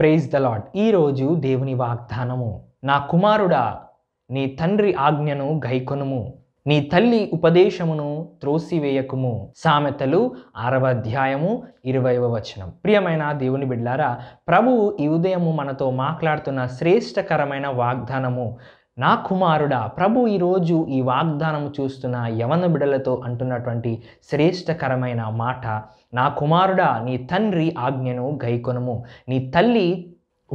praise the lord ఈరోజు దేవుని వాగ్దానము నా కుమారుడా నీ తండ్రి ఆజ్ఞను గైకొనుము నీ తల్లి ఉపదేశమును త్రోసివేయకుము సామెతలు ఆరవ అధ్యాయము ఇరవైవ వచనం ప్రియమైన దేవుని బిడ్డారా ప్రభువు ఈ ఉదయము మనతో మాట్లాడుతున్న శ్రేష్టకరమైన వాగ్దానము నా కుమారుడా ప్రభు ఈరోజు ఈ వాగ్దానం చూస్తున్న యవన బిడలతో అంటున్నటువంటి శ్రేష్టకరమైన మాట నా కుమారుడా నీ తండ్రి ఆజ్ఞను గైకొనము నీ తల్లి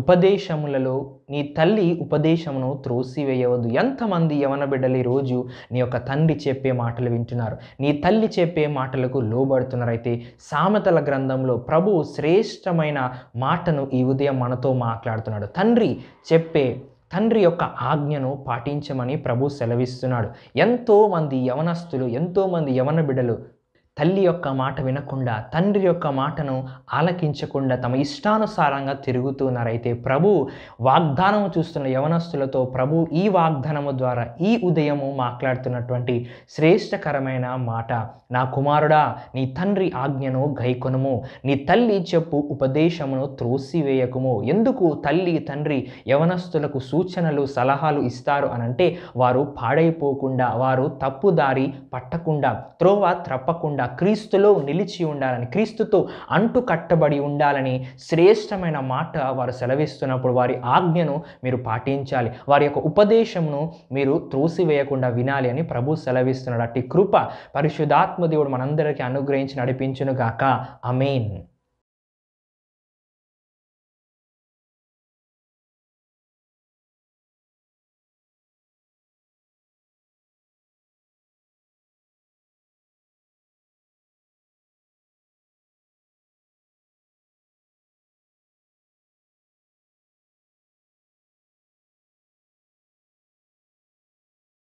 ఉపదేశములలో నీ తల్లి ఉపదేశమును త్రోసివేయవద్దు ఎంతమంది యవన బిడ్డలు ఈరోజు నీ యొక్క తండ్రి చెప్పే మాటలు వింటున్నారు నీ తల్లి చెప్పే మాటలకు లోబడుతున్నారు అయితే సామెతల గ్రంథంలో ప్రభు శ్రేష్టమైన మాటను ఈ ఉదయం మనతో మాట్లాడుతున్నాడు తండ్రి చెప్పే తండ్రి యొక్క ఆజ్ఞను పాటించమని ప్రభు సెలవిస్తున్నాడు ఎంతోమంది యవనస్తులు ఎంతోమంది యవన బిడలు తల్లి యొక్క మాట వినకుండా తండ్రి యొక్క మాటను ఆలకించకుండా తమ ఇష్టానుసారంగా తిరుగుతున్నారైతే ప్రభు వాగ్దానం చూస్తున్న యవనస్తులతో ప్రభు ఈ వాగ్దానము ద్వారా ఈ ఉదయము మాట్లాడుతున్నటువంటి శ్రేష్టకరమైన మాట నా కుమారుడా నీ తండ్రి ఆజ్ఞను గైకొనుము నీ తల్లి చెప్పు ఉపదేశమును త్రోసివేయకుము ఎందుకు తల్లి తండ్రి యవనస్తులకు సూచనలు సలహాలు ఇస్తారు అనంటే వారు పాడైపోకుండా వారు తప్పుదారి పట్టకుండా త్రోవ త్రప్పకుండా క్రీస్తులో నిలిచి ఉండాలని క్రీస్తుతో అంటు కట్టబడి ఉండాలని శ్రేష్టమైన మాట వారు సెలవిస్తున్నప్పుడు వారి ఆజ్ఞను మీరు పాటించాలి వారి యొక్క ఉపదేశంను మీరు త్రోసివేయకుండా వినాలి అని ప్రభు సెలవిస్తున్నాడు అట్టి కృప పరిశుధాత్మ దేవుడు మనందరికీ అనుగ్రహించి నడిపించునుగాక అమీన్